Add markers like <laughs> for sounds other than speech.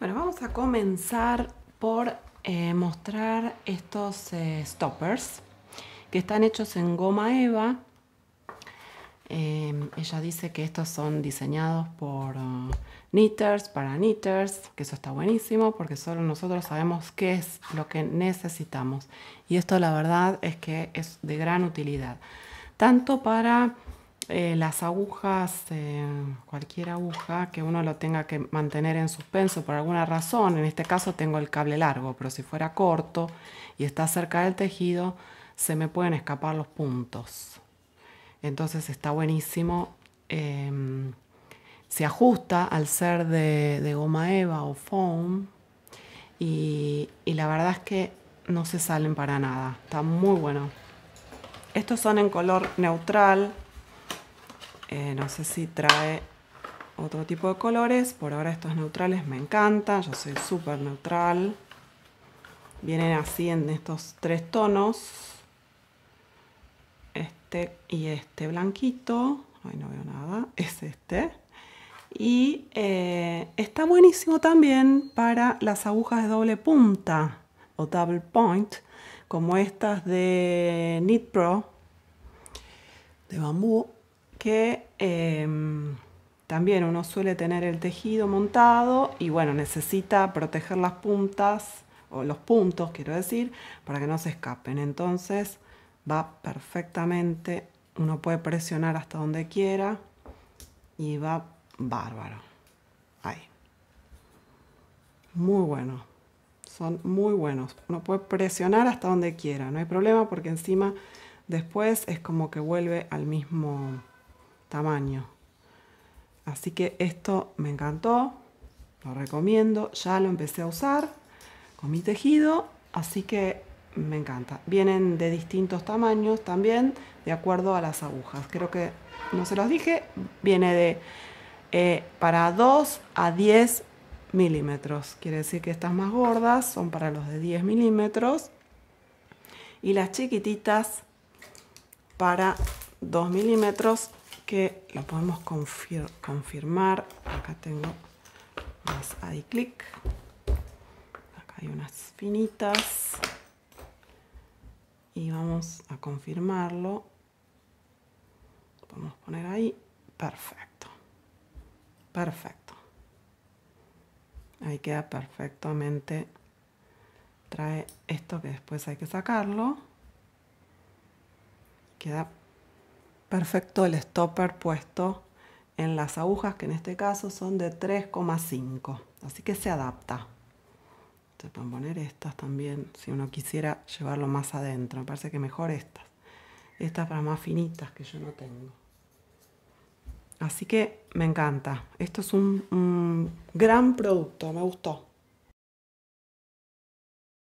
Bueno, vamos a comenzar por eh, mostrar estos eh, stoppers que están hechos en goma eva. Em, ella dice que estos son diseñados por eh, knitters, para knitters, que eso está buenísimo porque solo nosotros sabemos qué es lo que necesitamos. Y esto la verdad es que es de gran utilidad, tanto para eh, las agujas, eh, cualquier aguja que uno lo tenga que mantener en suspenso por alguna razón, en este caso tengo el cable largo, pero si fuera corto y está cerca del tejido, se me pueden escapar los puntos. Entonces está buenísimo. Em, se ajusta al ser de, goma eva o foam y la verdad es que no se salen para nada. Está muy bueno. Estos son en color neutral, eh, no sé si trae otro tipo de colores. Por ahora estos neutrales me encantan. Yo soy súper neutral. Vienen así en estos tres tonos. Este y este blanquito. Ay, no veo nada. <laughs> Es este. Y eh, está buenísimo también para las agujas de doble punta o double point, como estas de Knit Pro de bambú que em, también uno suele tener el tejido montado y bueno, necesita proteger las puntas o los puntos, quiero decir, para que no se escapen. Entonces va perfectamente, uno puede presionar hasta donde quiera y va bárbaro. Ahí. Muy bueno. Son muy buenos. Uno puede presionar hasta donde quiera, no hay problema porque encima después es como que vuelve al mismo tamaño. Así que esto me encantó, lo recomiendo, ya lo empecé a usar con mi tejido, así que me encanta. Vienen de distintos tamaños también, de acuerdo a las agujas. Creo que no se los dije, viene de eh, para 2 a 10 milímetros. Quiere decir que estas más gordas son para los de 10 milímetros y las chiquititas para 2 milímetros que lo podemos confirmar. Acá tengo más ahí clic. Acá hay unas finitas. Y vamos a confirmarlo. Podemos poner ahí. Perfecto. Perfecto. Ahí queda perfectamente. Trae esto que después hay que sacarlo. Queda perfecto el stopper puesto en las agujas, que en este caso son de 3,5. Así que se adapta. Se pueden poner estas también, si uno quisiera llevarlo más adentro. Me parece que mejor estas. Estas para más finitas que yo no tengo. Así que me encanta. Esto es un, gran producto, me gustó.